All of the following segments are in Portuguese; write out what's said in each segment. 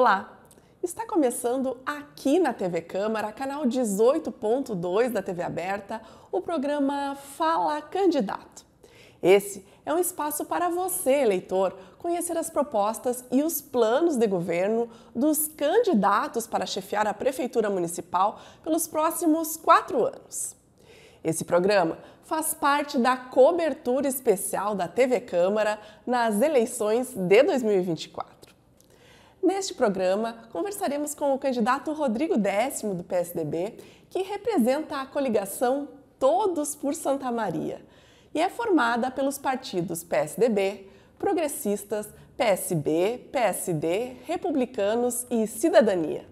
Olá! Está começando aqui na TV Câmara, canal 18.2 da TV Aberta, o programa Fala Candidato. Esse é um espaço para você, eleitor, conhecer as propostas e os planos de governo dos candidatos para chefiar a Prefeitura Municipal pelos próximos quatro anos. Esse programa faz parte da cobertura especial da TV Câmara nas eleições de 2024. Neste programa, conversaremos com o candidato Rodrigo Décimo, do PSDB, que representa a coligação Todos por Santa Maria e é formada pelos partidos PSDB, Progressistas, PSB, PSD, Republicanos e Cidadania.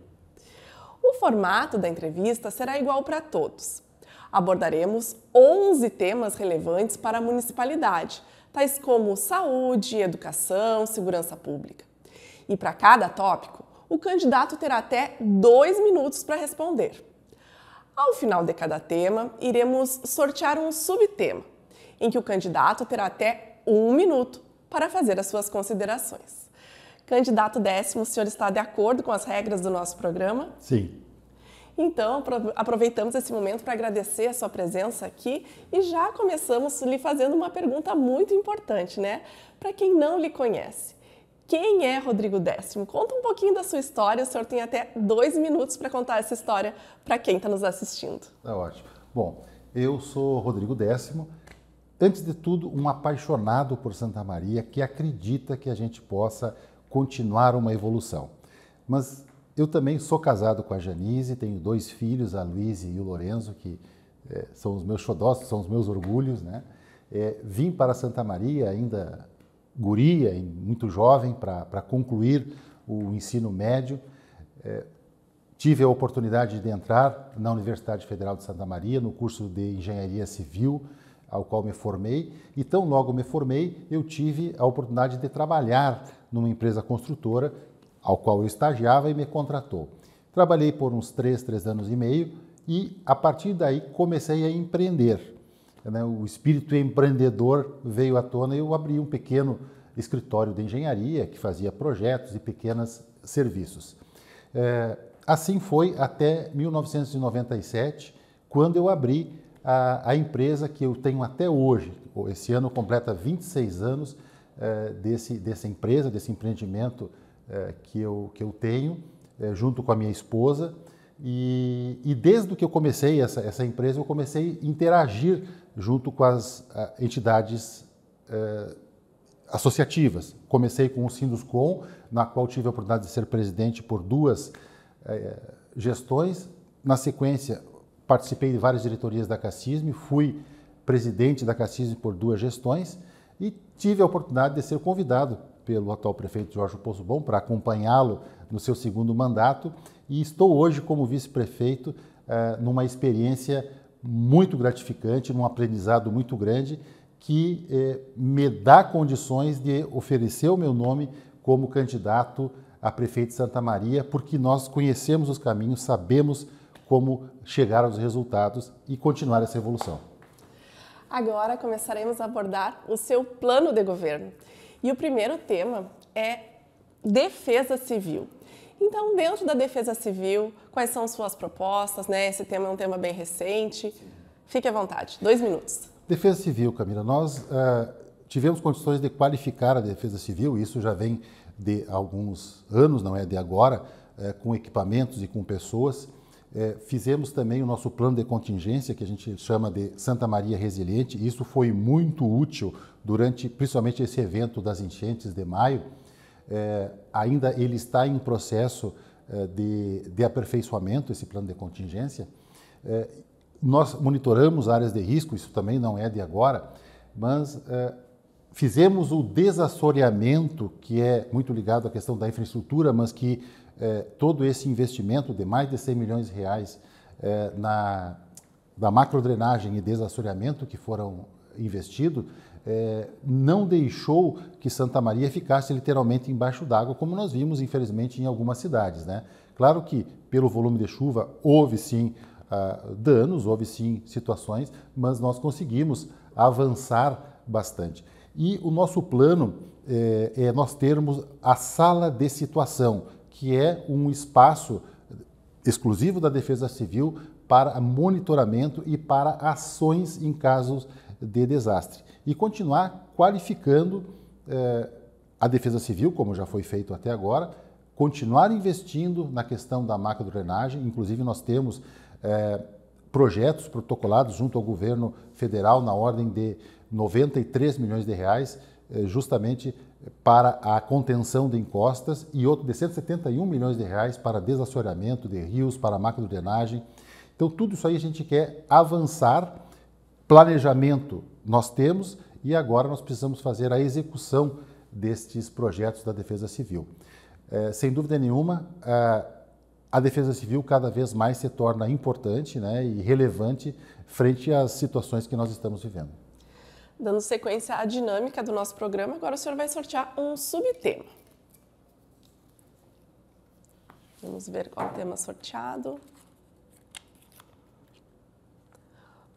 O formato da entrevista será igual para todos. Abordaremos 11 temas relevantes para a municipalidade, tais como saúde, educação, segurança pública. E para cada tópico, o candidato terá até dois minutos para responder. Ao final de cada tema, iremos sortear um subtema, em que o candidato terá até um minuto para fazer as suas considerações. Candidato décimo, o senhor está de acordo com as regras do nosso programa? Sim. Então, aproveitamos esse momento para agradecer a sua presença aqui e já começamos lhe fazendo uma pergunta muito importante, né? Para quem não lhe conhece, quem é Rodrigo Décimo? Conta um pouquinho da sua história. O senhor tem até dois minutos para contar essa história para quem está nos assistindo. É ótimo. Bom, eu sou Rodrigo Décimo. Antes de tudo, um apaixonado por Santa Maria que acredita que a gente possa continuar uma evolução. Mas eu também sou casado com a Janise, tenho dois filhos, a Luísa e o Lorenzo, que é, são os meus xodós, são os meus orgulhos, né? É, vim para Santa Maria ainda guria, muito jovem, para concluir o ensino médio. É, tive a oportunidade de entrar na Universidade Federal de Santa Maria, no curso de Engenharia Civil, ao qual me formei. E tão logo me formei, eu tive a oportunidade de trabalhar numa empresa construtora, ao qual eu estagiava e me contratou. Trabalhei por uns três, três anos e meio e, a partir daí, comecei a empreender né, o espírito empreendedor veio à tona e eu abri um pequeno escritório de engenharia que fazia projetos e pequenos serviços. É, assim foi até 1997, quando eu abri a, a, empresa que eu tenho até hoje. Esse ano completa 26 anos é, desse, dessa empresa, desse empreendimento é, que, eu, que eu tenho, é, junto com a minha esposa. E, e, desde que eu comecei essa, essa empresa, eu comecei a interagir junto com as eh, entidades eh, associativas. Comecei com o Sinduscom, na qual tive a oportunidade de ser presidente por duas eh, gestões. Na sequência, participei de várias diretorias da Cassisme, fui presidente da Cassisme por duas gestões e tive a oportunidade de ser convidado pelo atual prefeito Jorge Poço Bom para acompanhá-lo no seu segundo mandato e estou hoje como vice-prefeito eh, numa experiência muito gratificante, num aprendizado muito grande que eh, me dá condições de oferecer o meu nome como candidato a prefeito de Santa Maria, porque nós conhecemos os caminhos, sabemos como chegar aos resultados e continuar essa evolução. Agora começaremos a abordar o seu plano de governo. E o primeiro tema é defesa civil. Então, dentro da Defesa Civil, quais são suas propostas? Né? Esse tema é um tema bem recente. Fique à vontade, dois minutos. Defesa Civil, Camila, nós uh, tivemos condições de qualificar a Defesa Civil, isso já vem de alguns anos, não é de agora, uh, com equipamentos e com pessoas. Eh, fizemos também o nosso plano de contingência, que a gente chama de Santa Maria Resiliente, e isso foi muito útil durante, principalmente, esse evento das enchentes de maio. É, ainda ele está em processo eh, de, de aperfeiçoamento, esse plano de contingência. Eh, nós monitoramos áreas de risco, isso também não é de agora, mas eh, fizemos o desassoreamento, que é muito ligado à questão da infraestrutura, mas que todo esse investimento de mais de 100 milhões de reais na, da macrodrenagem e desassoreamento que foram investidos, é, não deixou que Santa Maria ficasse literalmente embaixo d'água, como nós vimos, infelizmente, em algumas cidades. Né? Claro que, pelo volume de chuva, houve sim uh, danos, houve sim situações, mas nós conseguimos avançar bastante. E o nosso plano é, é nós termos a sala de situação, que é um espaço exclusivo da Defesa Civil para monitoramento e para ações em casos de desastre e continuar qualificando eh, a defesa civil, como já foi feito até agora, continuar investindo na questão da macro de drenagem. Inclusive, nós temos eh, projetos protocolados junto ao governo federal na ordem de 93 milhões de reais, eh, justamente para a contenção de encostas e outro de 171 milhões de reais para desassoreamento de rios, para máquina de drenagem. Então, tudo isso aí a gente quer avançar planejamento nós temos e agora nós precisamos fazer a execução destes projetos da Defesa Civil. É, sem dúvida nenhuma, a, é, a Defesa Civil cada vez mais se torna importante né, e relevante frente às situações que nós estamos vivendo. Dando sequência à dinâmica do nosso programa, agora o senhor vai sortear um subtema. Vamos ver qual tema sorteado.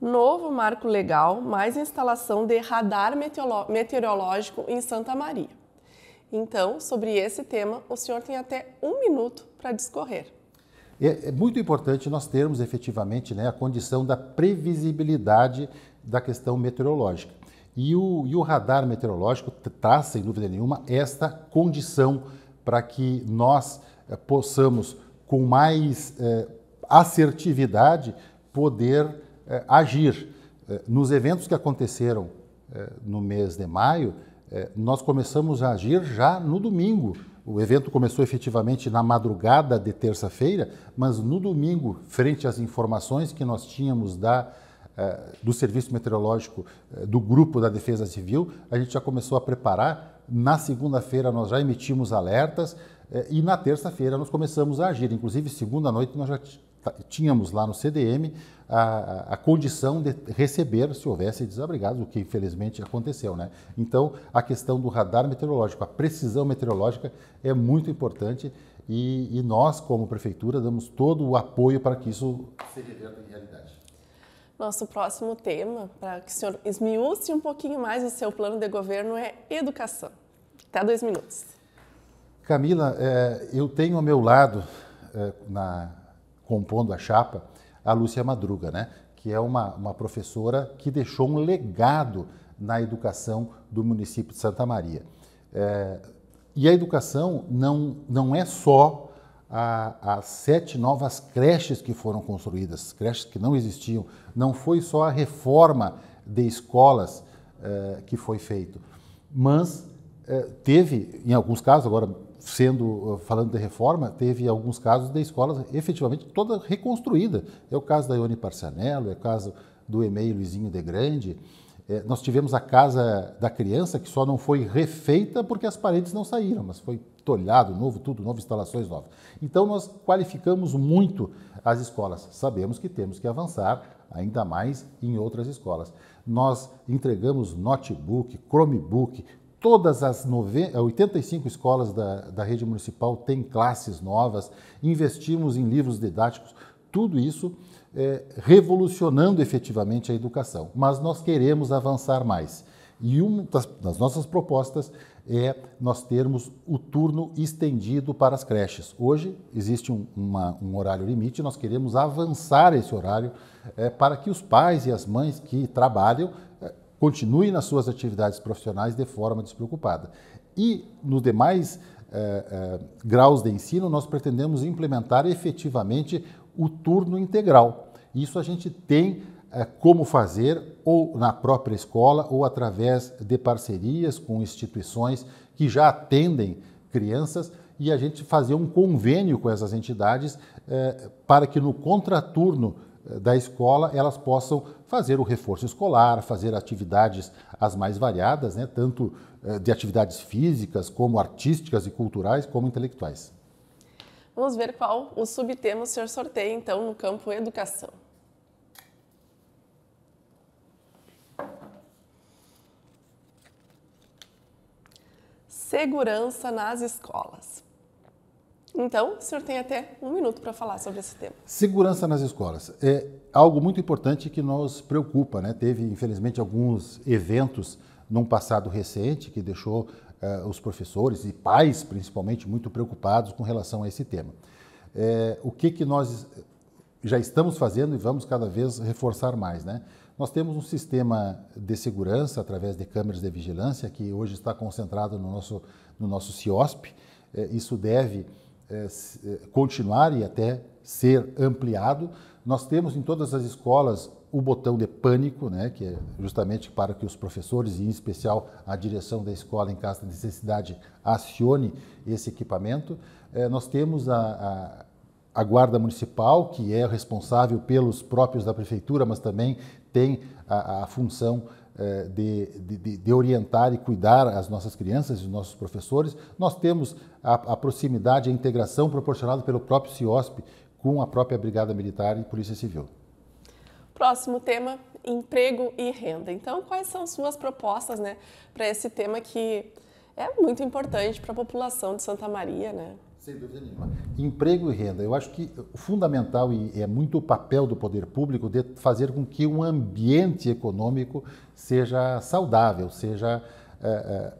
novo marco legal, mais instalação de radar meteorológico em Santa Maria. Então, sobre esse tema, o senhor tem até um minuto para discorrer. É, é, muito importante nós termos efetivamente né, a condição da previsibilidade da questão meteorológica. E o, e o radar meteorológico traz, tá, sem dúvida nenhuma, esta condição para que nós eh, possamos, com mais eh, assertividade, poder eh, agir. Eh, nos eventos que aconteceram é, no mês de maio, nós começamos a agir já no domingo. O evento começou efetivamente na madrugada de terça-feira, mas no domingo, frente às informações que nós tínhamos da do Serviço Meteorológico do Grupo da Defesa Civil, a gente já começou a preparar. Na segunda-feira nós já emitimos alertas e na terça-feira nós começamos a agir. Inclusive, segunda noite nós já tá, tínhamos lá no CDM a, a, condição de receber, se houvesse desabrigados, o que infelizmente aconteceu. Né? Então, a questão do radar meteorológico, a precisão meteorológica é muito importante e, e nós, como prefeitura, damos todo o apoio para que isso seja reverta em realidade. Nosso próximo tema, para que o senhor esmiúce um pouquinho mais o seu plano de governo, é educação. Até dois minutos. Camila, é, eu tenho ao meu lado, é, na, compondo a chapa, a Lúcia Madruga, né? que é uma, uma professora que deixou um legado na educação do município de Santa Maria. É, e a educação não, não é só as sete novas creches que foram construídas, creches que não existiam. Não foi só a reforma de escolas é, que foi feito, mas é, teve, em alguns casos, agora sendo ah, falando de reforma, teve alguns casos de escolas efetivamente toda reconstruída. É o caso da Ione Parcianello, é o caso do e Luizinho de Grande. É, nós tivemos a Casa da Criança, que só não foi refeita porque as paredes não saíram, mas foi tolhado novo, tudo novo, instalações novas. Então, nós qualificamos muito as escolas. Sabemos que temos que avançar ainda mais em outras escolas. Nós entregamos notebook, Chromebook, Todas as 85 eh, escolas da, da rede municipal têm classes novas, investimos em livros didáticos, tudo isso é, revolucionando efetivamente a educação. Mas nós queremos avançar mais. E uma das, das, nossas propostas é nós termos o turno estendido para as creches. Hoje existe um, uma, um horário limite, nós queremos avançar esse horário é, para que os pais e as mães que trabalham é, continue nas suas atividades profissionais de forma despreocupada. E nos demais eh, eh, graus de ensino, nós pretendemos implementar efetivamente o turno integral. Isso a gente tem eh, como fazer ou na própria escola ou através de parcerias com instituições que já atendem crianças e a gente fazer um convênio com essas entidades para que no contraturno da escola elas possam fazer o reforço escolar, fazer atividades as mais variadas, né, tanto eh, de atividades físicas, como artísticas e culturais, como intelectuais. Vamos ver qual o subtema o senhor sorteia, então, no campo educação. Segurança nas escolas. Então, o senhor tem até um minuto para falar sobre esse tema. Segurança nas escolas. É algo muito importante que nos preocupa. Né? Teve, infelizmente, alguns eventos num passado recente que deixou uh, os professores e pais, principalmente, muito preocupados com relação a esse tema. É, o que, que nós já estamos fazendo e vamos cada vez reforçar mais, né? Nós temos um sistema de segurança através de câmeras de vigilância que hoje está concentrado no nosso, no nosso CIOSP. É, eh, isso deve é, continuar e até ser ampliado. Nós temos em todas as escolas o botão de pânico, né, que é justamente para que os professores e em especial a direção da escola em caso de necessidade acione esse equipamento. É, nós temos a, a, a guarda municipal que é responsável pelos próprios da prefeitura, mas também tem a, a função é, de, de, de, orientar e cuidar as nossas crianças e os nossos professores. Nós temos a, a proximidade, a integração proporcionada pelo próprio CIOSP com a própria Brigada Militar e Polícia Civil. Próximo tema, emprego e renda. Então, quais são suas propostas né, para esse tema que é muito importante para a população de Santa Maria, né? Sem dúvida nenhuma. Emprego e renda. Eu acho que o fundamental e é muito o papel do poder público de fazer com que um ambiente econômico seja saudável, seja é, é,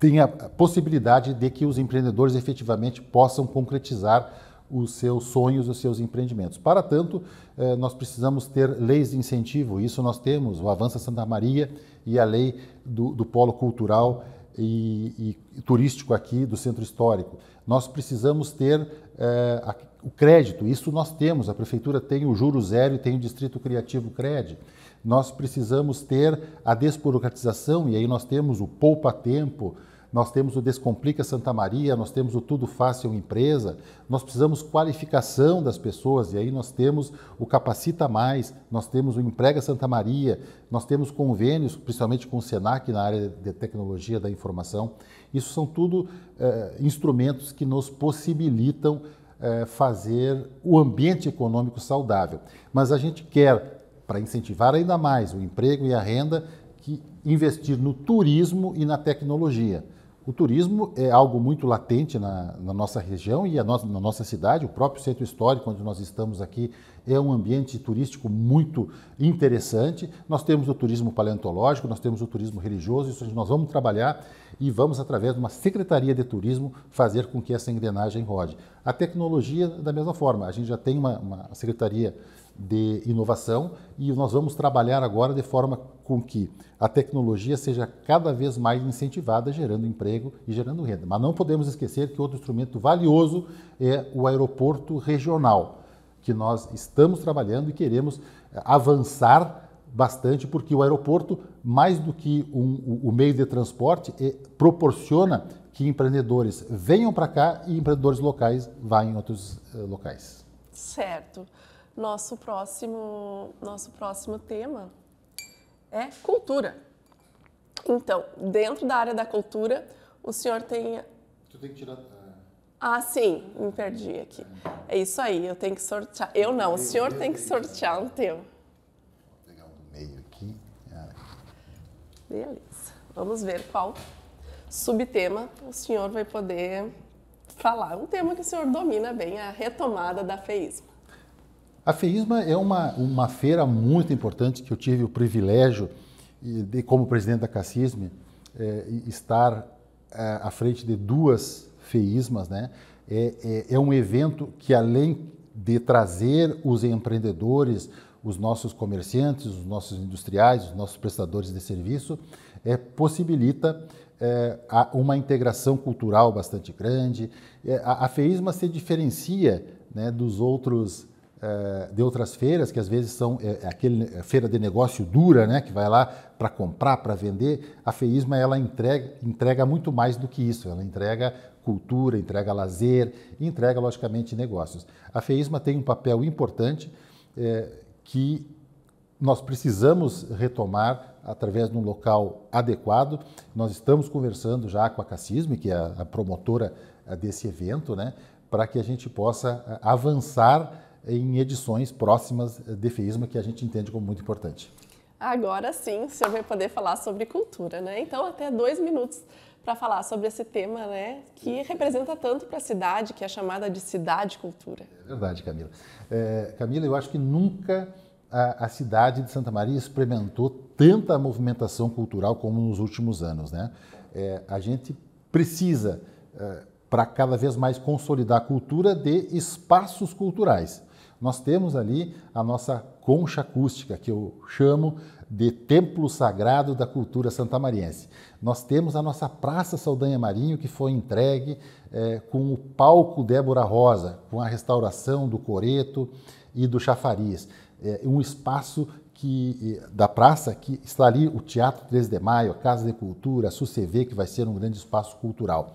tenha a possibilidade de que os empreendedores efetivamente possam concretizar os seus sonhos, os seus empreendimentos. Para tanto, eh, nós precisamos ter leis de incentivo. Isso nós temos, o Avança Santa Maria e a lei do, do Polo Cultural e, e, turístico aqui do centro histórico. Nós precisamos ter é, a, o crédito, isso nós temos, a prefeitura tem o Juro Zero e tem o Distrito Criativo Crédito. Nós precisamos ter a desburocratização e aí nós temos o poupa-tempo, nós temos o Descomplica Santa Maria, nós temos o Tudo Fácil Empresa, nós precisamos qualificação das pessoas e aí nós temos o Capacita Mais, nós temos o Emprega Santa Maria, nós temos convênios, principalmente com o Senac na área de tecnologia da informação. Isso são tudo eh, instrumentos que nos possibilitam eh, fazer o ambiente econômico saudável. Mas a gente quer, para incentivar ainda mais o emprego e a renda, que investir no turismo e na tecnologia. O turismo é algo muito latente na, na nossa região e no, na nossa cidade. O próprio centro histórico, onde nós estamos aqui, é um ambiente turístico muito interessante. Nós temos o turismo paleontológico, nós temos o turismo religioso, isso nós vamos trabalhar e vamos, através de uma secretaria de turismo, fazer com que essa engrenagem rode. A tecnologia, da mesma forma, a gente já tem uma, uma secretaria de inovação e nós vamos trabalhar agora de forma com que a tecnologia seja cada vez mais incentivada, gerando emprego e gerando renda. Mas não podemos esquecer que outro instrumento valioso é o aeroporto regional, que nós estamos trabalhando e queremos eh, avançar bastante, porque o aeroporto, mais do que um, o meio de transporte, é, proporciona que empreendedores venham para cá e empreendedores locais vá em outros uh, locais. Certo. Nosso próximo, nosso próximo tema é cultura. Então, dentro da área da cultura, o senhor tem. Tu tem que tirar. É. Ah, sim, me perdi aqui. É isso aí, eu tenho que sortear. Eu não, o senhor tem que sortear um tema. Vou pegar um do meio aqui. Ah. Beleza. Vamos ver qual subtema o senhor vai poder falar. Um tema que o senhor domina bem, a retomada da feísmo. A FEISMA é uma, uma feira muito importante que eu tive o privilégio de, como presidente da Cacisme, é, estar é, à frente de duas FEISMAs. Né? É, é, é um evento que, além de trazer os empreendedores, os nossos comerciantes, os nossos industriais, os nossos prestadores de serviço, é, possibilita é, uma integração cultural bastante grande. É, a, a FEISMA se diferencia né, dos outros eh, de outras feiras, que às vezes são eh, é, aquele eh, feira de negócio dura, né, que vai lá para comprar, para vender, a Feisma ela entrega, entrega muito mais do que isso. Ela entrega cultura, entrega lazer, entrega logicamente negócios. A Feisma tem um papel importante é, que nós precisamos retomar através de um local adequado. Nós estamos conversando já com a Cassisme, que é a promotora desse evento, né, para que a gente possa avançar em edições próximas eh, de FEISMA, que a gente entende como muito importante. Agora sim, o senhor vai poder falar sobre cultura, né? Então, até dois minutos para falar sobre esse tema, né, que representa tanto para a cidade, que é chamada de cidade-cultura. É verdade, Camila. É, Camila, eu acho que nunca a, a, cidade de Santa Maria experimentou tanta movimentação cultural como nos últimos anos, né? É, a gente precisa, é, para cada vez mais consolidar a cultura, de espaços culturais nós temos ali a nossa concha acústica, que eu chamo de templo sagrado da cultura santamariense. Nós temos a nossa Praça Saldanha Marinho, que foi entregue é, com o palco Débora Rosa, com a restauração do Coreto e do Chafariz. É, um espaço que, eh, da praça que está ali o Teatro 3 de Maio, a Casa de Cultura, a SUCV, que vai ser um grande espaço cultural.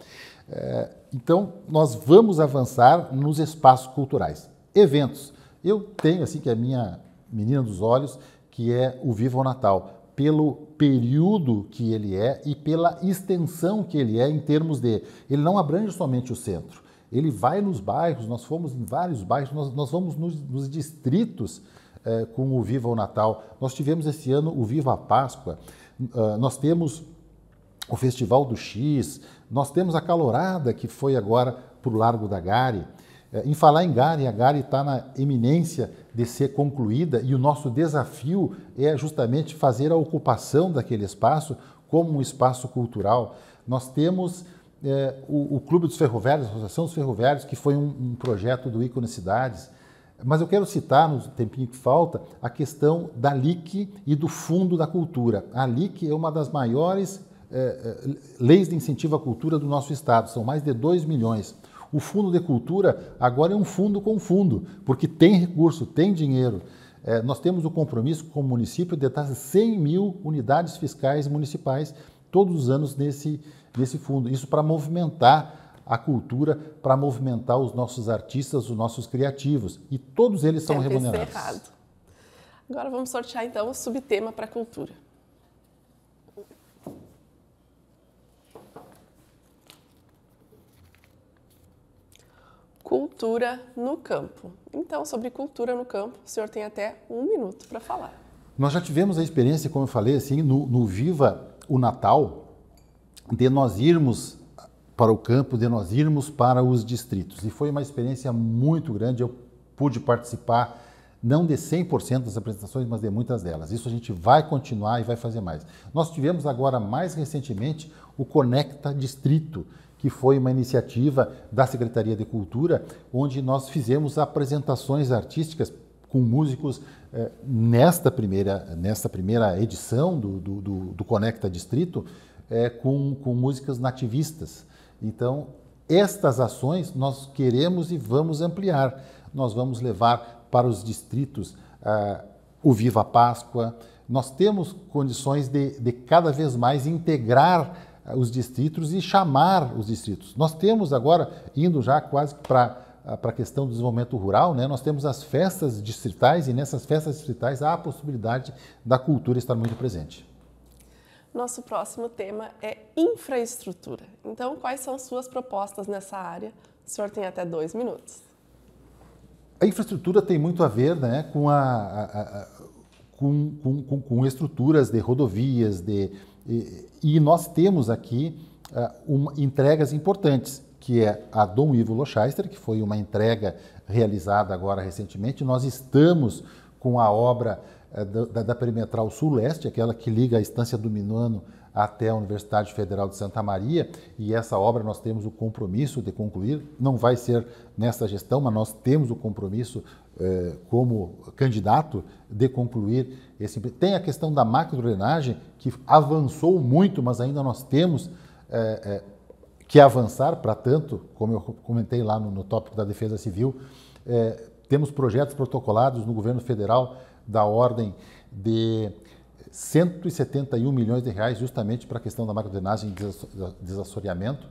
É, então, nós vamos avançar nos espaços culturais. Eventos. Eu tenho, assim, que é a minha menina dos olhos, que é o Viva o Natal, pelo período que ele é e pela extensão que ele é em termos de. Ele não abrange somente o centro, ele vai nos bairros, nós fomos em vários bairros, nós, nós vamos nos, nos distritos eh, com o Viva o Natal. Nós tivemos esse ano o Viva a Páscoa, uh, nós temos o Festival do X, nós temos a Calorada, que foi agora para o Largo da Gare. É, em falar em Gare, a Gare está na eminência de ser concluída e o nosso desafio é justamente fazer a ocupação daquele espaço como um espaço cultural. Nós temos é, o, o, Clube dos Ferroviários, a Associação dos Ferroviários, que foi um, um projeto do Ícone Cidades, mas eu quero citar, no tempinho que falta, a questão da LIC e do Fundo da Cultura. A LIC é uma das maiores é, é, leis de incentivo à cultura do nosso Estado, são mais de 2 milhões. O fundo de cultura agora é um fundo com fundo, porque tem recurso, tem dinheiro. É, nós temos o compromisso com o município de estar 100 mil unidades fiscais municipais todos os anos nesse, nesse fundo. Isso para movimentar a cultura para movimentar os nossos artistas, os nossos criativos. E todos eles são remunerados. Agora vamos sortear então o subtema para a cultura. cultura no campo. Então, sobre cultura no campo, o senhor tem até um minuto para falar. Nós já tivemos a experiência, como eu falei, assim, no, no Viva o Natal, de nós irmos para o campo, de nós irmos para os distritos. E foi uma experiência muito grande. Eu pude participar não de 100% das apresentações, mas de muitas delas. Isso a gente vai continuar e vai fazer mais. Nós tivemos agora, mais recentemente, o Conecta Distrito, que foi uma iniciativa da Secretaria de Cultura, onde nós fizemos apresentações artísticas com músicos eh, nesta, primeira, nesta primeira edição do, do, do, do Conecta Distrito, eh, com, com músicas nativistas. Então, estas ações nós queremos e vamos ampliar. Nós vamos levar para os distritos ah, o Viva Páscoa. Nós temos condições de, de cada vez mais integrar os distritos e chamar os distritos. Nós temos agora, indo já quase para para a questão do desenvolvimento rural, né, nós temos as festas distritais e nessas festas distritais há a possibilidade da cultura estar muito presente. Nosso próximo tema é infraestrutura. Então, quais são suas propostas nessa área? O senhor tem até dois minutos. A infraestrutura tem muito a ver né, com, a, a, a com, com, com estruturas de rodovias, de, e, e nós temos aqui uh, uma, entregas importantes, que é a Dom Ivo Lochester, que foi uma entrega realizada agora recentemente. Nós estamos com a obra uh, da, da Perimetral Sul-Leste, aquela que liga a Estância do Minuano até a Universidade Federal de Santa Maria, e essa obra nós temos o compromisso de concluir. Não vai ser nesta gestão, mas nós temos o compromisso eh, como candidato de concluir esse. Tem a questão da drenagem que avançou muito, mas ainda nós temos. Eh, eh, que avançar, para tanto, como eu comentei lá no, no tópico da Defesa Civil, temos projetos protocolados no governo federal da ordem de 171 milhões de reais justamente para a questão da macrodrenagem e desassoreamento.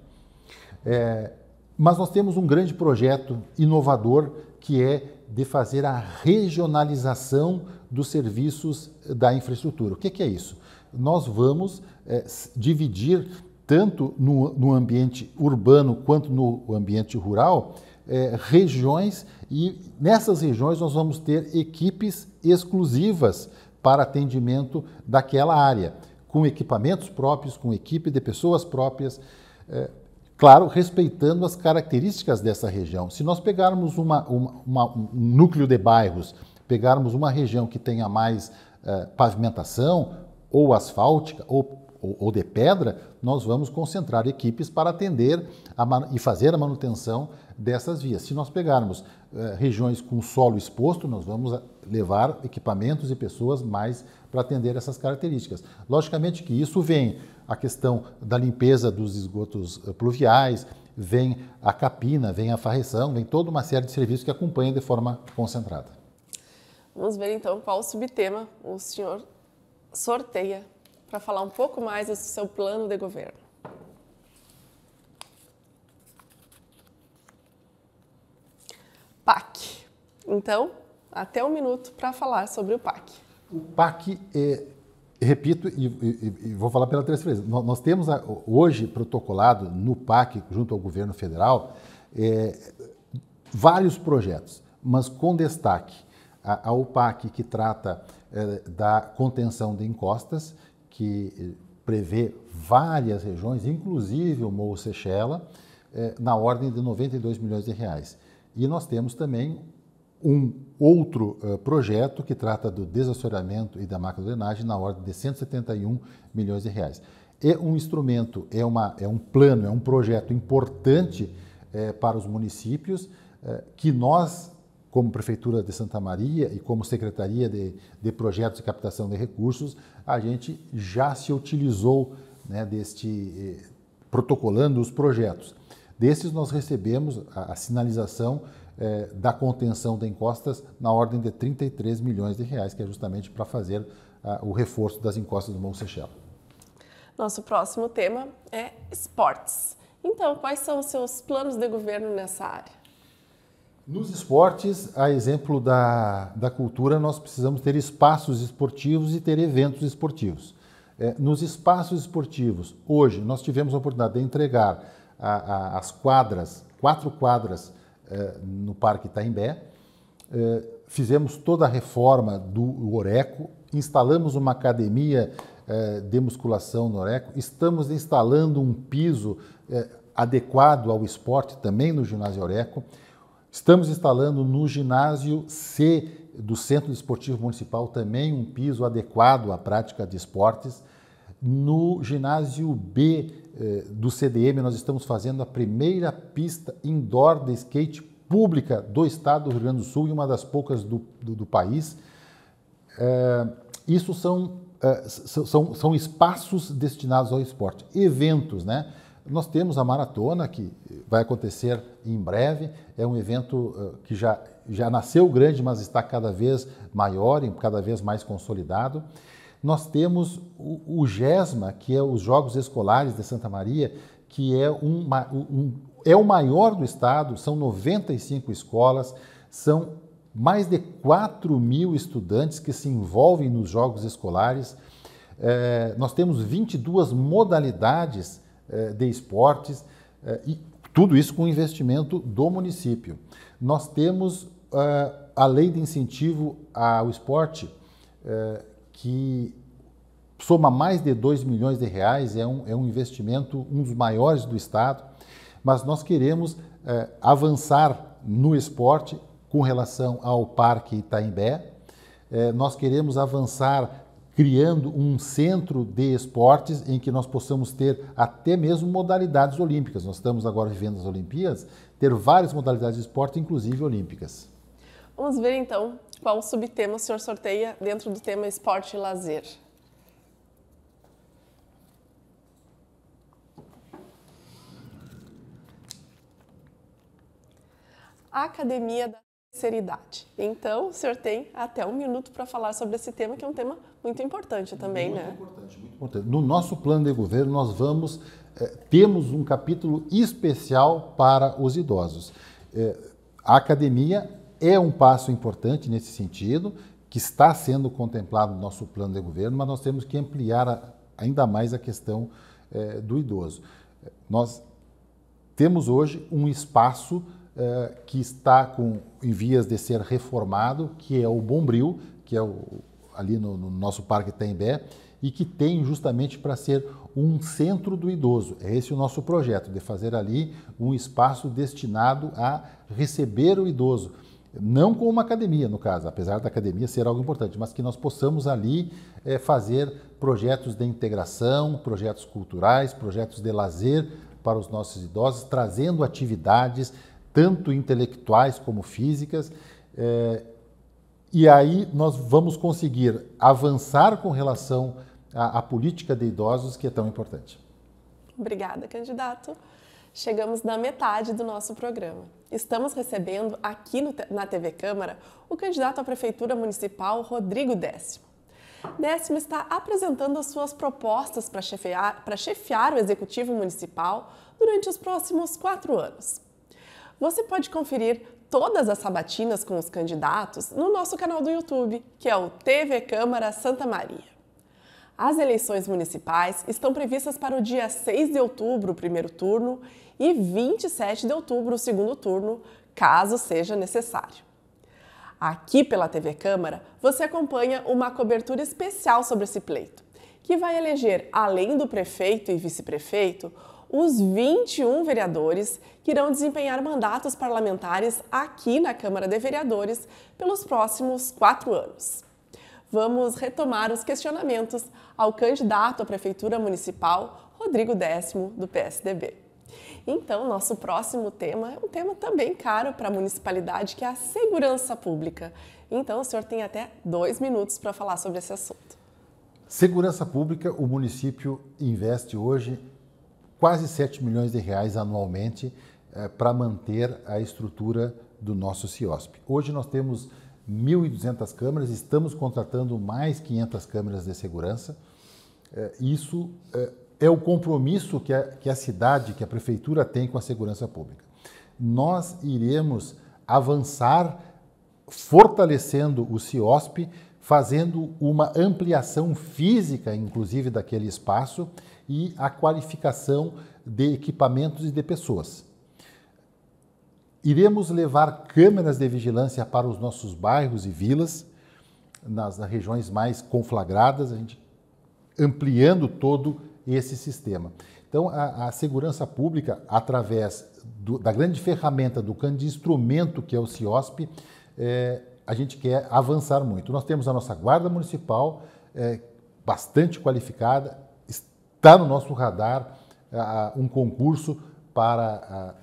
É, mas nós temos um grande projeto inovador que é de fazer a regionalização dos serviços eh, da infraestrutura. O que, que é isso? Nós vamos é, dividir tanto no, no, ambiente urbano quanto no ambiente rural é, regiões e nessas regiões nós vamos ter equipes exclusivas para atendimento daquela área, com equipamentos próprios, com equipe de pessoas próprias, é, claro, respeitando as características dessa região. Se nós pegarmos uma, uma, uma, um núcleo de bairros, pegarmos uma região que tenha mais é, pavimentação, ou asfáltica, ou ou, de pedra, nós vamos concentrar equipes para atender e fazer a manutenção dessas vias. Se nós pegarmos é, regiões com solo exposto, nós vamos levar equipamentos e pessoas mais para atender essas características. Logicamente que isso vem a questão da limpeza dos esgotos eh, pluviais, vem a capina, vem a farreção, vem toda uma série de serviços que acompanha de forma concentrada. Vamos ver então qual subtema o senhor sorteia para falar um pouco mais do seu plano de governo. PAC. Então, até um minuto para falar sobre o PAC. O PAC, é, repito, e, e, e, vou falar pela terceira vez, nós, temos hoje protocolado no PAC, junto ao governo federal, é, vários projetos, mas com destaque a, a que trata é, da contenção de encostas, que eh, prevê várias regiões, inclusive o Morro Seixela, é, na ordem de 92 milhões de reais. E nós temos também um outro uh, projeto que trata do desassoreamento e da macrodrenagem na ordem de 171 milhões de reais. É um instrumento, é, uma, é um plano, é um projeto importante eh, para os municípios eh, que nós, como Prefeitura de Santa Maria e como Secretaria de, de Projetos e Captação de Recursos, a gente já se utilizou né, deste, eh, protocolando os projetos. Desses nós recebemos a, a sinalização é, da contenção de encostas na ordem de 33 milhões de reais, que é justamente para fazer uh, o reforço das encostas do Mont Seychelles. Nosso próximo tema é esportes. Então, quais são os seus planos de governo nessa área? Nos esportes, a exemplo da, da cultura, nós precisamos ter espaços esportivos e ter eventos esportivos. É, nos espaços esportivos, hoje, nós tivemos a oportunidade de entregar a, a, as quadras, quatro quadras é, no Parque Itaimbé. É, fizemos toda a reforma do Oreco, instalamos uma academia é, de musculação no Oreco, estamos instalando um piso adequado ao esporte também no ginásio Oreco, estamos instalando no ginásio C do Centro Esportivo Municipal também um piso adequado à prática de esportes, no ginásio B eh, do CDM, nós estamos fazendo a primeira pista indoor de skate pública do estado do Rio Grande do Sul e uma das poucas do, do, do país. É, isso são, é, são, são espaços destinados ao esporte, eventos, né? Nós temos a maratona que vai acontecer em breve, é um evento que já, já nasceu grande, mas está cada vez maior e cada vez mais consolidado. Nós temos o, o GESMA, que é os Jogos Escolares de Santa Maria, que é, um, um, é o maior do estado, são 95 escolas, são mais de 4 mil estudantes que se envolvem nos jogos escolares. É, nós temos 22 modalidades é, de esportes é, e tudo isso com investimento do município. Nós temos é, a lei de incentivo ao esporte é, que soma mais de 2 milhões de reais, é um, é um investimento, um dos maiores do Estado, mas nós queremos é, avançar no esporte com relação ao Parque Itaimbé, é, nós queremos avançar criando um centro de esportes em que nós possamos ter até mesmo modalidades olímpicas. Nós estamos agora vivendo as Olimpíadas, ter várias modalidades de esporte, inclusive olímpicas. Vamos ver então qual subtema o senhor sorteia dentro do tema esporte e lazer. A Academia da Idade. Então, o senhor tem até um minuto para falar sobre esse tema, que é um tema muito importante também, muito né? Importante, muito importante. No nosso plano de governo, nós vamos eh, temos um capítulo especial para os idosos. Eh, a academia é um passo importante nesse sentido, que está sendo contemplado no nosso plano de governo, mas nós temos que ampliar a, ainda mais a questão eh, do idoso. Nós temos hoje um espaço eh, que está com, em vias de ser reformado, que é o Bombril, que é o, ali no, no nosso Parque Tembé, e que tem justamente para ser um centro do idoso. É esse o nosso projeto, de fazer ali um espaço destinado a receber o idoso não com uma academia, no caso, apesar da academia ser algo importante, mas que nós possamos ali é, fazer projetos de integração, projetos culturais, projetos de lazer para os nossos idosos, trazendo atividades tanto intelectuais como físicas. É, e aí nós vamos conseguir avançar com relação à, à política de idosos que é tão importante. Obrigada, candidato. Chegamos na metade do nosso programa estamos recebendo aqui no, na TV Câmara o candidato à Prefeitura Municipal, Rodrigo Décimo. Décimo está apresentando as suas propostas para chefiar, para chefiar o Executivo Municipal durante os próximos quatro anos. Você pode conferir todas as sabatinas com os candidatos no nosso canal do YouTube, que é o TV Câmara Santa Maria. As eleições municipais estão previstas para o dia 6 de outubro, primeiro turno, e 27 de outubro, segundo turno, caso seja necessário. Aqui pela TV Câmara, você acompanha uma cobertura especial sobre esse pleito, que vai eleger, além do prefeito e vice-prefeito, os 21 vereadores que irão desempenhar mandatos parlamentares aqui na Câmara de Vereadores pelos próximos quatro anos. Vamos retomar os questionamentos ao candidato à Prefeitura Municipal, Rodrigo Décimo, do PSDB. Então, nosso próximo tema é um tema também caro para a municipalidade, que é a segurança pública. Então, o senhor tem até dois minutos para falar sobre esse assunto. Segurança pública, o município investe hoje quase 7 milhões de reais anualmente eh, para manter a estrutura do nosso CIOSP. Hoje nós temos 1.200 câmeras, estamos contratando mais 500 câmeras de segurança. É, isso é, é o compromisso que a, cidade, que a prefeitura tem com a segurança pública. Nós iremos avançar fortalecendo o CIOSP, fazendo uma ampliação física, inclusive, daquele espaço e a qualificação de equipamentos e de pessoas. Iremos levar câmeras de vigilância para os nossos bairros e vilas, nas, nas regiões mais conflagradas. A gente ampliando todo esse sistema. Então, a, a segurança pública, através do, da grande ferramenta do grande instrumento que é o CIOSP, é, a gente quer avançar muito. Nós temos a nossa Guarda Municipal, é, bastante qualificada, está no nosso radar a, um concurso para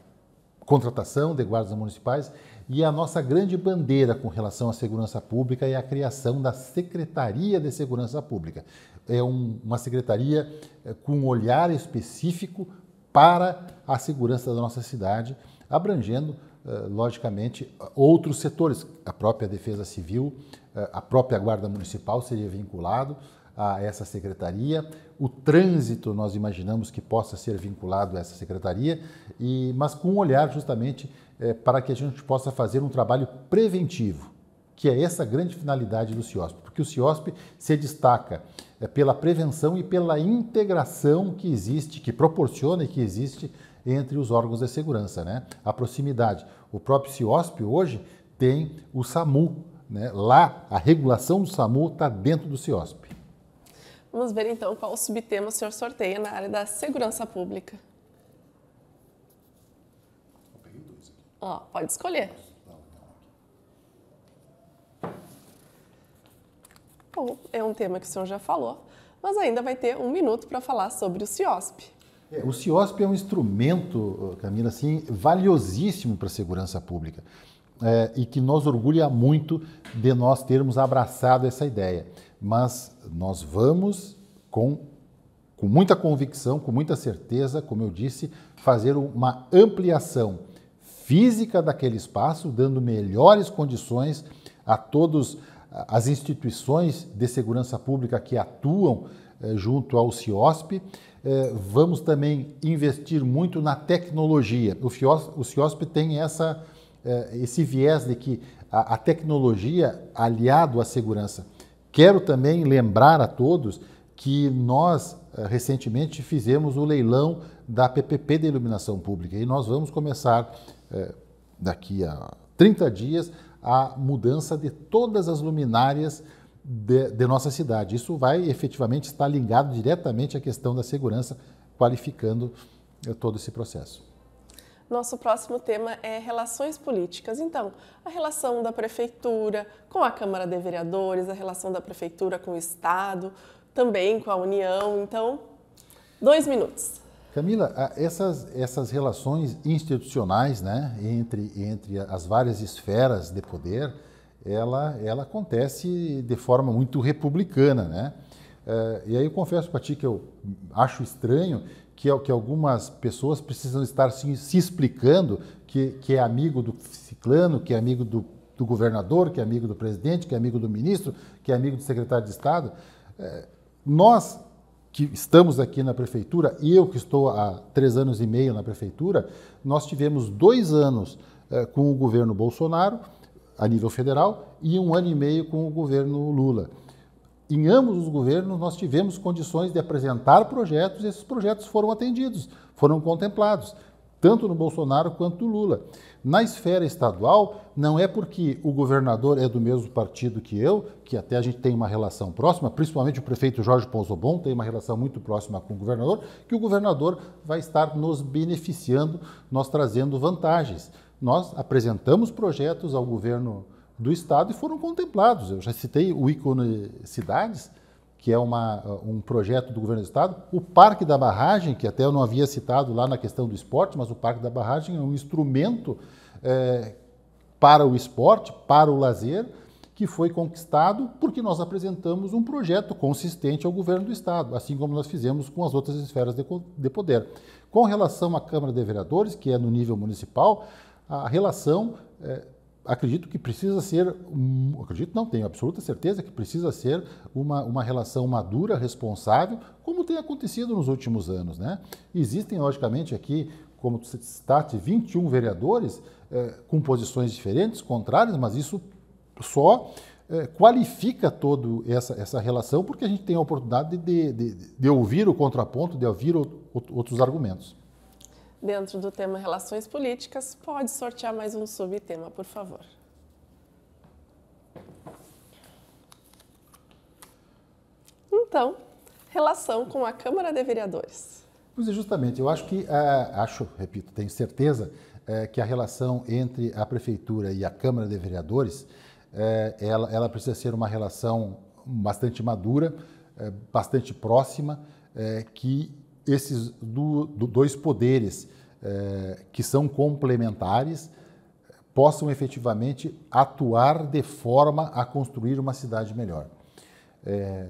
a contratação de guardas municipais e a nossa grande bandeira com relação à segurança pública é a criação da Secretaria de Segurança Pública é um, uma secretaria é, com um olhar específico para a segurança da nossa cidade, abrangendo, é, logicamente, outros setores. A própria Defesa Civil, é, a própria Guarda Municipal seria vinculado a essa secretaria. O trânsito nós imaginamos que possa ser vinculado a essa secretaria, e, mas com um olhar justamente para que a gente possa fazer um trabalho preventivo, que é essa grande finalidade do CIOSP, porque o CIOSP se destaca é pela prevenção e pela integração que existe, que proporciona e que existe entre os órgãos de segurança, né? A proximidade. O próprio CIOSP hoje tem o SAMU, né? Lá a regulação do SAMU está dentro do CIOSP. Vamos ver então qual subtema o senhor sorteia na área da segurança pública. Ó, pode escolher. Bom, é um tema que o senhor já falou, mas ainda vai ter um minuto para falar sobre o CIOSP. É, o CIOSP é um instrumento, Camila, assim, valiosíssimo para a segurança pública é, e que nos orgulha muito de nós termos abraçado essa ideia. Mas nós vamos com, com muita convicção, com muita certeza, como eu disse, fazer uma ampliação física daquele espaço, dando melhores condições a todos as instituições de segurança pública que atuam eh, junto ao CIOSP. Eh, vamos também investir muito na tecnologia. O, CIOSP tem essa, eh, esse viés de que a, tecnologia aliado à segurança. Quero também lembrar a todos que nós recentemente fizemos o leilão da PPP de iluminação pública e nós vamos começar daqui a 30 dias a mudança de todas as luminárias de, de nossa cidade. Isso vai efetivamente estar ligado diretamente à questão da segurança, qualificando eh, todo esse processo. Nosso próximo tema é relações políticas. Então, a relação da prefeitura com a Câmara de Vereadores, a relação da prefeitura com o Estado, também com a União. Então, dois minutos. Camila, essas, essas relações institucionais né, entre, entre as várias esferas de poder, ela, ela acontece de forma muito republicana. Né? Eh, e aí eu confesso para ti que eu acho estranho que, que algumas pessoas precisam estar se, se explicando que, que é amigo do ciclano, que é amigo do, do governador, que é amigo do presidente, que é amigo do ministro, que é amigo do secretário de Estado. Eh, nós que estamos aqui na prefeitura, e eu que estou há três anos e meio na prefeitura, nós tivemos dois anos eh, com o governo Bolsonaro, a nível federal, e um ano e meio com o governo Lula. Em ambos os governos, nós tivemos condições de apresentar projetos, e esses projetos foram atendidos, foram contemplados tanto no Bolsonaro quanto no Lula. Na esfera estadual, não é porque o governador é do mesmo partido que eu, que até a gente tem uma relação próxima, principalmente o prefeito Jorge Ponzobon tem uma relação muito próxima com o governador, que o governador vai estar nos beneficiando, nós trazendo vantagens. Nós apresentamos projetos ao governo do estado e foram contemplados. Eu já citei o ícone cidades, que é uma, uh, um projeto do governo do estado. O Parque da Barragem, que até eu não havia citado lá na questão do esporte, mas o Parque da Barragem é um instrumento é, para o esporte, para o lazer, que foi conquistado porque nós apresentamos um projeto consistente ao governo do estado, assim como nós fizemos com as outras esferas de, de poder. Com relação à Câmara de Vereadores, que é no nível municipal, a relação é, acredito que precisa ser, acredito não, tenho absoluta certeza que precisa ser uma, uma relação madura, responsável, como tem acontecido nos últimos anos. Né? Existem, logicamente, aqui, como tu citaste, 21 vereadores eh, com posições diferentes, contrárias, mas isso só eh, qualifica toda essa, essa relação, porque a gente tem a oportunidade de, de, de ouvir o contraponto, de ouvir o, outros argumentos dentro do tema Relações Políticas. Pode sortear mais um subtema, por favor. Então, relação com a Câmara de Vereadores. Pois é, justamente. Eu acho que, eh, acho, repito, tenho certeza eh, que a relação entre a Prefeitura e a Câmara de Vereadores, eh, ela, ela, precisa ser uma relação bastante madura, bastante próxima, que esses do, do, dois poderes é, que são complementares possam efetivamente atuar de forma a construir uma cidade melhor. É,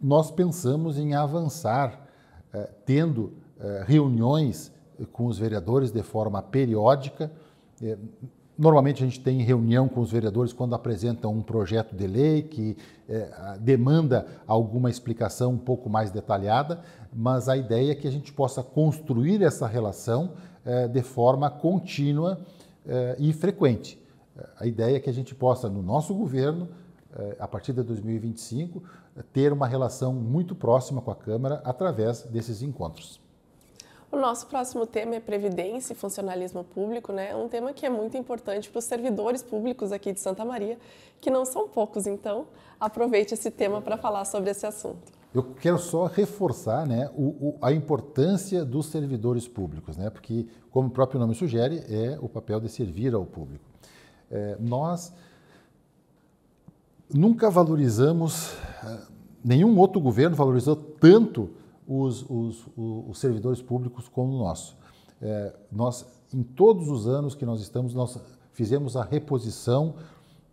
nós pensamos em avançar, é, tendo reuniões com os vereadores de forma periódica Normalmente a gente tem reunião com os vereadores quando apresentam um projeto de lei que é, demanda alguma explicação um pouco mais detalhada, mas a ideia é que a gente possa construir essa relação é, de forma contínua é, e frequente. A ideia é que a gente possa, no nosso governo, é, a partir de 2025, ter uma relação muito próxima com a Câmara através desses encontros. O nosso próximo tema é Previdência e Funcionalismo Público, né? É um tema que é muito importante para os servidores públicos aqui de Santa Maria, que não são poucos, então aproveite esse tema para falar sobre esse assunto. Eu quero só reforçar né, o, o, a importância dos servidores públicos, né, porque, como o próprio nome sugere, é o papel de servir ao público. É, nós nunca valorizamos, ah, nenhum outro governo valorizou tanto os, os, os servidores públicos como o nosso. É, nós, em todos os anos que nós estamos, nós fizemos a reposição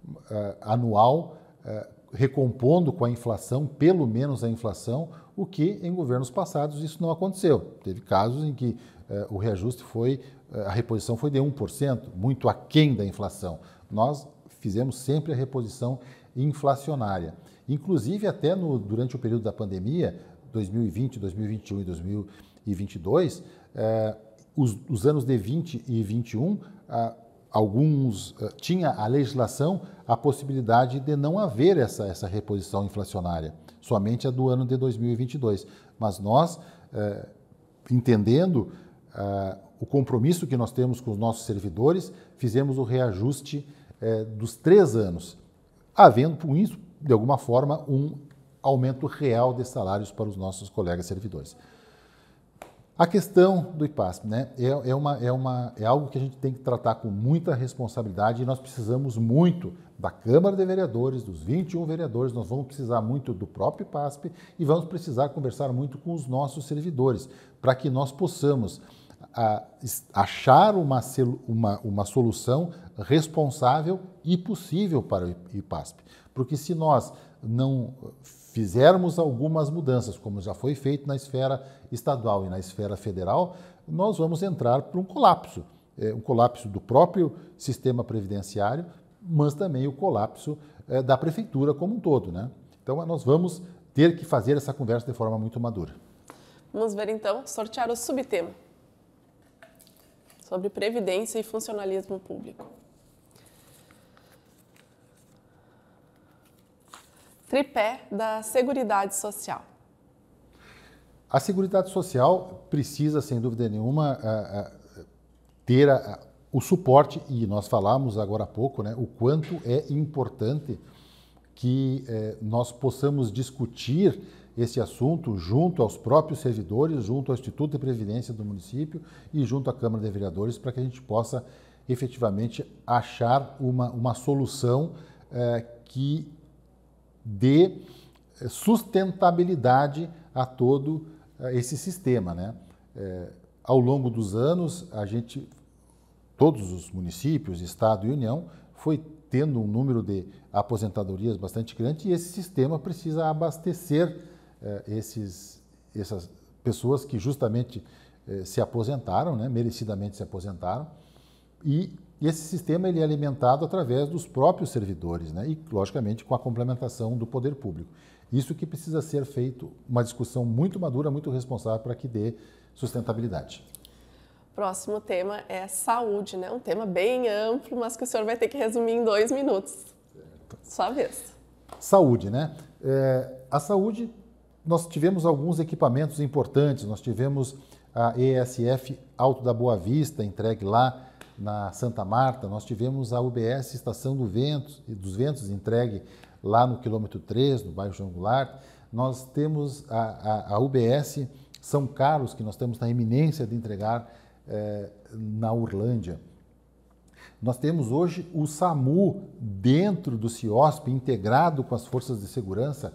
uh, anual, uh, recompondo com a inflação, pelo menos a inflação, o que em governos passados isso não aconteceu. Teve casos em que uh, o reajuste foi, a reposição foi de 1%, muito aquém da inflação. Nós fizemos sempre a reposição inflacionária. Inclusive, até no, durante o período da pandemia, 2020, 2021 e 2022, é, os, os, anos de 20 e 21, alguns ah, tinha a legislação a possibilidade de não haver essa, essa reposição inflacionária, somente a do ano de 2022. Mas nós, é, entendendo o compromisso que nós temos com os nossos servidores, fizemos o reajuste dos três anos, havendo com isso, de alguma forma, um aumento real de salários para os nossos colegas servidores. A questão do IPASP né, é, é, uma, é, uma, é algo que a gente tem que tratar com muita responsabilidade e nós precisamos muito da Câmara de Vereadores, dos 21 vereadores, nós vamos precisar muito do próprio IPASP e vamos precisar conversar muito com os nossos servidores para que nós possamos a, achar uma, uma, uma solução responsável e possível para o IPASP. Porque se nós não fizermos algumas mudanças, como já foi feito na esfera estadual e na esfera federal, nós vamos entrar para um colapso. É, um colapso do próprio sistema previdenciário, mas também o colapso é, da prefeitura como um todo. Né? Então, nós vamos ter que fazer essa conversa de forma muito madura. Vamos ver então, sortear o subtema sobre previdência e funcionalismo público. tripé da Seguridade Social? A Seguridade Social precisa, sem dúvida nenhuma, eh, eh, ter eh, o suporte, e nós falamos agora há pouco, né, o quanto é importante que nós possamos discutir esse assunto junto aos próprios servidores, junto ao Instituto de Previdência do município e junto à Câmara de Vereadores, para que a gente possa efetivamente achar uma, uma solução eh, que de eh, sustentabilidade a todo eh, esse sistema. Né? É, ao longo dos anos, a gente, todos os municípios, Estado e União, foi tendo um número de aposentadorias bastante grande e esse sistema precisa abastecer esses, essas pessoas que justamente se aposentaram, né, merecidamente se aposentaram, e e esse sistema ele é alimentado através dos próprios servidores, né? e, logicamente, com a complementação do poder público. Isso que precisa ser feito, uma discussão muito madura, muito responsável para que dê sustentabilidade. Próximo tema é saúde, né? Um tema bem amplo, mas que o senhor vai ter que resumir em dois minutos. Sua vez. Saúde, né? É, a saúde, nós tivemos alguns equipamentos importantes, nós tivemos a ESF Alto da Boa Vista entregue lá na Santa Marta, nós tivemos a UBS Estação do Ventos, dos Ventos entregue lá no quilômetro 3, no bairro João Goulart. Nós temos a, a, a UBS São Carlos, que nós estamos na iminência de entregar eh, na Urlândia. Nós temos hoje o SAMU dentro do CIOSP, integrado com as forças de segurança.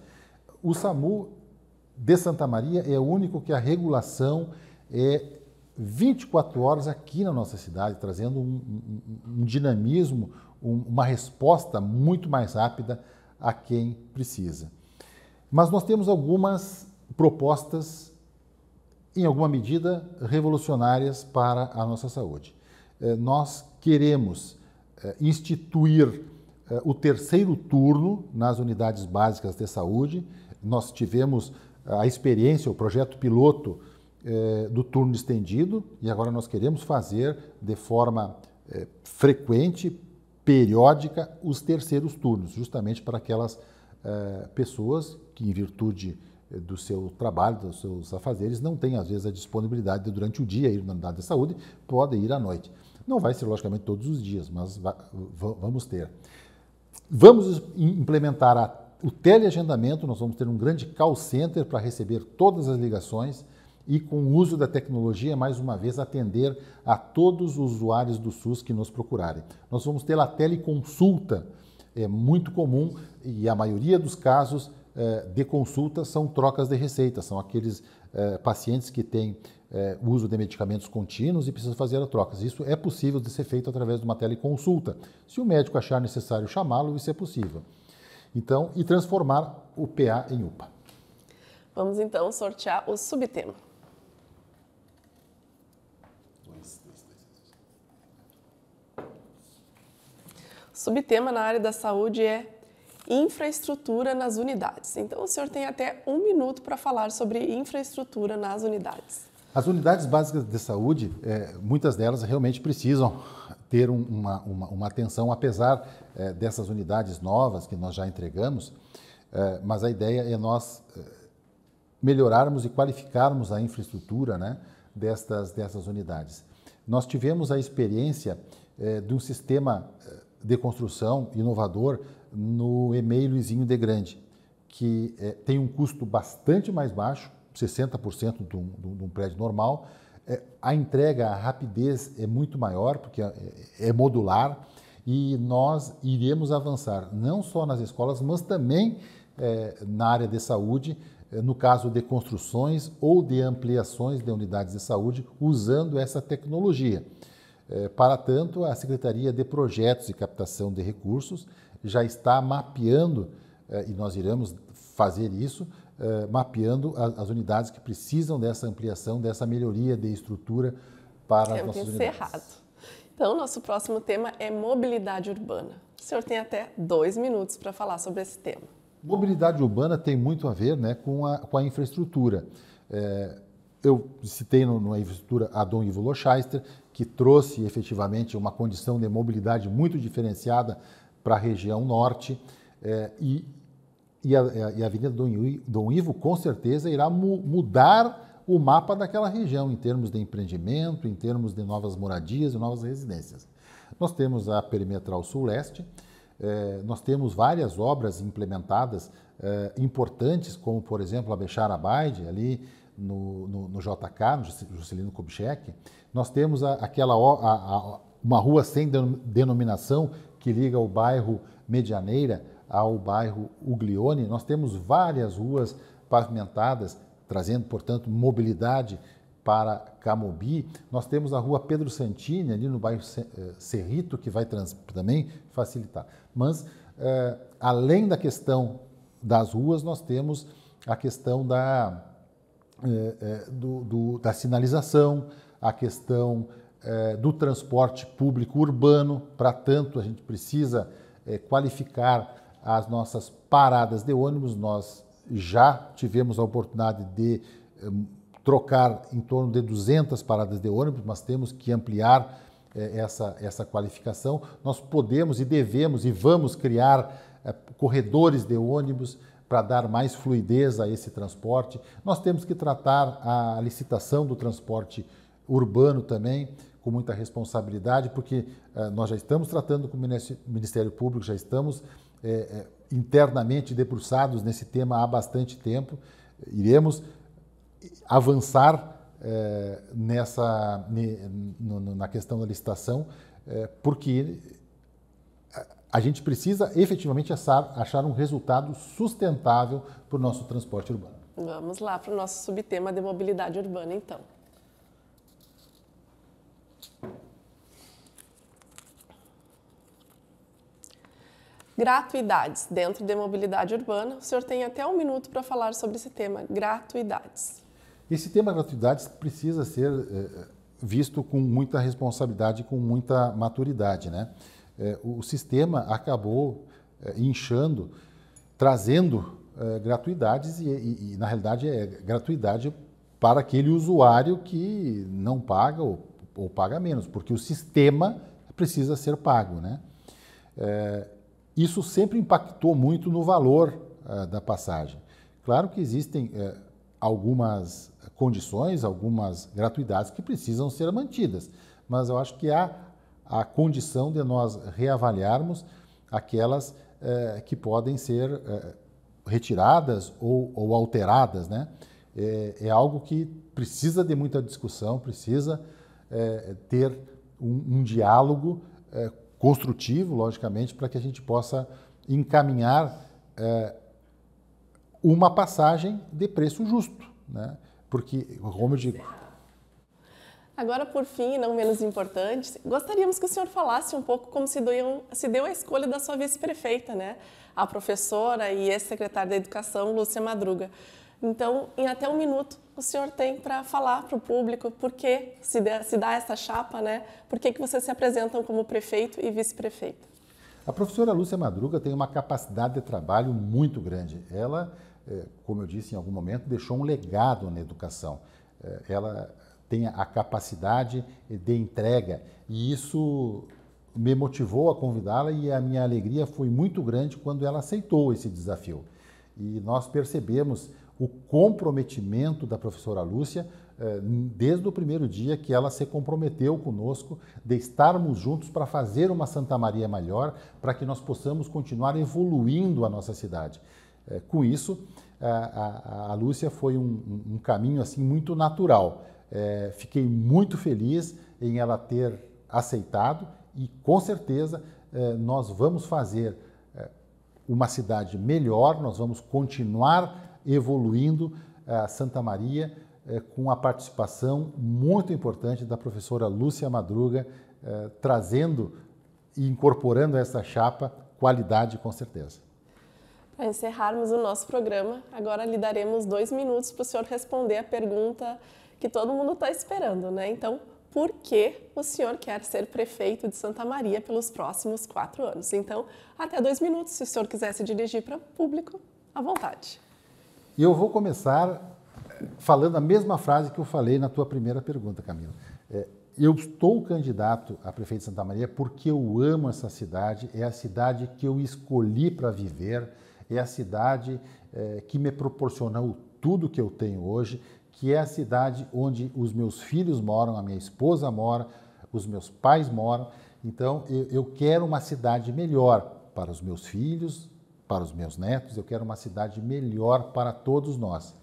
O SAMU de Santa Maria é o único que a regulação é 24 horas aqui na nossa cidade, trazendo um, um, um dinamismo, um, uma resposta muito mais rápida a quem precisa. Mas nós temos algumas propostas, em alguma medida, revolucionárias para a nossa saúde. Eh, nós queremos eh, instituir eh, o terceiro turno nas unidades básicas de saúde. Nós tivemos a experiência, o projeto piloto é, do turno estendido e agora nós queremos fazer de forma é, frequente, periódica, os terceiros turnos, justamente para aquelas é, pessoas que, em virtude do seu trabalho, dos seus afazeres, não têm, às vezes, a disponibilidade de, durante o dia ir na unidade de saúde, podem ir à noite. Não vai ser, logicamente, todos os dias, mas vamos ter. Vamos implementar a, o teleagendamento, nós vamos ter um grande call center para receber todas as ligações e, com o uso da tecnologia, mais uma vez atender a todos os usuários do SUS que nos procurarem. Nós vamos ter a teleconsulta, é muito comum e a maioria dos casos é, de consulta são trocas de receitas, são aqueles é, pacientes que têm é, uso de medicamentos contínuos e precisam fazer trocas. Isso é possível de ser feito através de uma teleconsulta, se o médico achar necessário chamá-lo, isso é possível. Então, e transformar o PA em UPA. Vamos então sortear o subtema. Subtema na área da saúde é infraestrutura nas unidades. Então, o senhor tem até um minuto para falar sobre infraestrutura nas unidades. As unidades básicas de saúde, é, muitas delas realmente precisam ter um, uma, uma, uma, atenção, apesar é, dessas unidades novas que nós já entregamos, é, mas a ideia é nós é, melhorarmos e qualificarmos a infraestrutura né, destas, dessas unidades. Nós tivemos a experiência é, de um sistema é, de construção inovador no e-mail Luizinho de Grande, que é, tem um custo bastante mais baixo, 60% de um, de um prédio normal. É, a entrega, a rapidez é muito maior, porque é, é, é modular, e nós iremos avançar não só nas escolas, mas também eh, na área de saúde, no caso de construções ou de ampliações de unidades de saúde, usando essa tecnologia. É, para tanto, a Secretaria de Projetos e Captação de Recursos já está mapeando, é, e nós iremos fazer isso, é, mapeando as unidades que precisam dessa ampliação, dessa melhoria de estrutura para é as nossas unidades. Errado. Então, nosso próximo tema é mobilidade urbana. O senhor tem até dois minutos para falar sobre esse tema. Mobilidade urbana tem muito a ver né, com, a, com a infraestrutura. É, eu citei na infraestrutura Don Ivo Lochaister, que trouxe efetivamente uma condição de mobilidade muito diferenciada para a região norte. É, e, e, a, eh, e, a, Avenida Dom, Dom Ivo, com certeza, irá mu mudar o mapa daquela região em termos de empreendimento, em termos de novas moradias e novas residências. Nós temos a Perimetral Sul-Leste, eh, nós temos várias obras implementadas importantes, como, por exemplo, a Bechar Abaide, ali no, no, no JK, no Juscelino Kubitschek, nós temos a, aquela a, a, uma rua sem denominação que liga o bairro Medianeira ao bairro Uglione. Nós temos várias ruas pavimentadas, trazendo, portanto, mobilidade para Camobi. Nós temos a rua Pedro Santini, ali no bairro eh, Cerrito, que vai também facilitar. Mas, eh, além da questão das ruas, nós temos a questão da, é, é, do, do, da sinalização, a questão é, do transporte público urbano. Para tanto, a gente precisa é, qualificar as nossas paradas de ônibus. Nós já tivemos a oportunidade de é, trocar em torno de 200 paradas de ônibus, mas temos que ampliar essa, essa qualificação. Nós podemos e devemos e vamos criar corredores de ônibus para dar mais fluidez a esse transporte. Nós temos que tratar a licitação do transporte urbano também com muita responsabilidade, porque eh, nós já estamos tratando com o Ministério Público, já estamos eh, eh, internamente debruçados nesse tema há bastante tempo. Iremos avançar eh, nessa, na questão da licitação, eh, porque a gente precisa efetivamente achar, um resultado sustentável para o nosso transporte urbano. Vamos lá para o nosso subtema de mobilidade urbana, então. Gratuidades. Dentro de mobilidade urbana, o senhor tem até um minuto para falar sobre esse tema, gratuidades. Esse tema gratuidades precisa ser eh, eh, visto com muita responsabilidade, com muita maturidade, né? é, o sistema acabou é, inchando, trazendo é, gratuidades e, e, e, na realidade, é gratuidade para aquele usuário que não paga ou, ou paga menos, porque o sistema precisa ser pago. Né? É, isso sempre impactou muito no valor é, da passagem. Claro que existem é, algumas condições, algumas gratuidades que precisam ser mantidas, mas eu acho que há a condição de nós reavaliarmos aquelas eh, que podem ser eh, retiradas ou, ou, alteradas. Né? É, é, algo que precisa de muita discussão, precisa eh, ter um, um diálogo eh, construtivo, logicamente, para que a gente possa encaminhar eh, uma passagem de preço justo. Né? Porque, como eu digo, Agora, por fim, e não menos importante, gostaríamos que o senhor falasse um pouco como se deu, se deu a escolha da sua vice-prefeita, né? A professora e ex-secretária da Educação, Lúcia Madruga. Então, em até um minuto, o senhor tem para falar para o público por que se, dá, se dá essa chapa, né? Por que, que vocês se apresentam como prefeito e vice-prefeito? A professora Lúcia Madruga tem uma capacidade de trabalho muito grande. Ela, eh, como eu disse em algum momento, deixou um legado na educação. Eh, ela tenha a capacidade de entrega. E isso me motivou a convidá-la e a minha alegria foi muito grande quando ela aceitou esse desafio. E nós percebemos o comprometimento da professora Lúcia eh, desde o primeiro dia que ela se comprometeu conosco de estarmos juntos para fazer uma Santa Maria melhor, para que nós possamos continuar evoluindo a nossa cidade. Eh, com isso, a, Lúcia foi um, um caminho assim muito natural é, fiquei muito feliz em ela ter aceitado e com certeza é, nós vamos fazer é, uma cidade melhor, nós vamos continuar evoluindo é, a Santa Maria é, com a participação muito importante da professora Lúcia Madruga, é, trazendo e incorporando a essa chapa qualidade com certeza. Para encerrarmos o nosso programa, agora lhe daremos dois minutos para o senhor responder a pergunta que todo mundo está esperando, né? Então, por que o senhor quer ser prefeito de Santa Maria pelos próximos quatro anos? Então, até dois minutos, se o senhor quiser se dirigir para o público, à vontade. E eu vou começar eh, falando a mesma frase que eu falei na tua primeira pergunta, Camila. É, eu estou candidato a prefeito de Santa Maria porque eu amo essa cidade, é a cidade que eu escolhi para viver, é a cidade é, que me proporcionou tudo que eu tenho hoje, que é a cidade onde os meus filhos moram, a minha esposa mora, os meus pais moram. Então, eu, eu quero uma cidade melhor para os meus filhos, para os meus netos, eu quero uma cidade melhor para todos nós.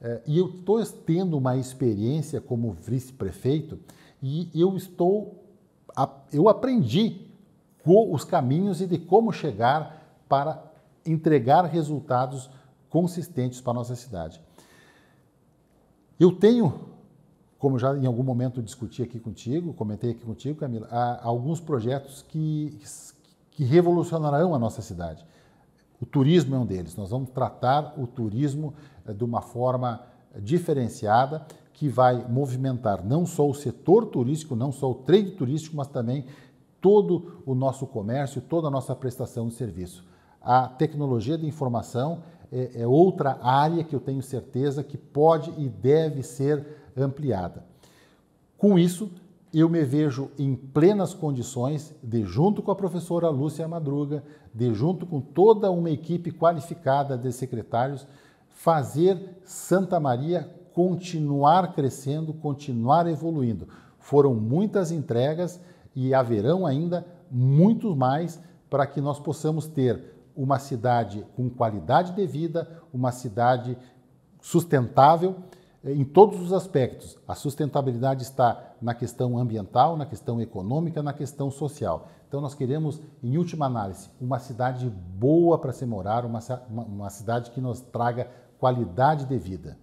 É, e eu estou tendo uma experiência como vice-prefeito e eu estou, eu aprendi os caminhos e de como chegar para entregar resultados consistentes para a nossa cidade. Eu tenho, como já em algum momento discuti aqui contigo, comentei aqui contigo, Camila, alguns projetos que, que revolucionarão a nossa cidade. O turismo é um deles. Nós vamos tratar o turismo eh, de uma forma diferenciada que vai movimentar não só o setor turístico, não só o trade turístico, mas também todo o nosso comércio, toda a nossa prestação de serviço. A tecnologia de informação é, é outra área que eu tenho certeza que pode e deve ser ampliada. Com isso, eu me vejo em plenas condições de, junto com a professora Lúcia Madruga, de junto com toda uma equipe qualificada de secretários, fazer Santa Maria continuar crescendo, continuar evoluindo. Foram muitas entregas e haverão ainda muito mais para que nós possamos ter uma cidade com qualidade de vida, uma cidade sustentável eh, em todos os aspectos. A sustentabilidade está na questão ambiental, na questão econômica, na questão social. Então, nós queremos, em última análise, uma cidade boa para se morar, uma, uma cidade que nos traga qualidade de vida.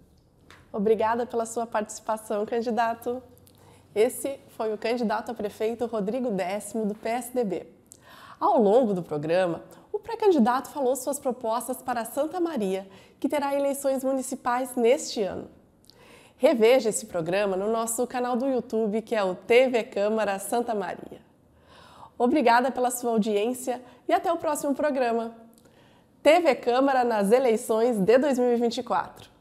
Obrigada pela sua participação, candidato. Esse foi o candidato a prefeito Rodrigo Décimo, do PSDB. Ao longo do programa, o pré-candidato falou suas propostas para Santa Maria, que terá eleições municipais neste ano. Reveja esse programa no nosso canal do YouTube, que é o TV Câmara Santa Maria. Obrigada pela sua audiência e até o próximo programa. TV Câmara nas eleições de 2024.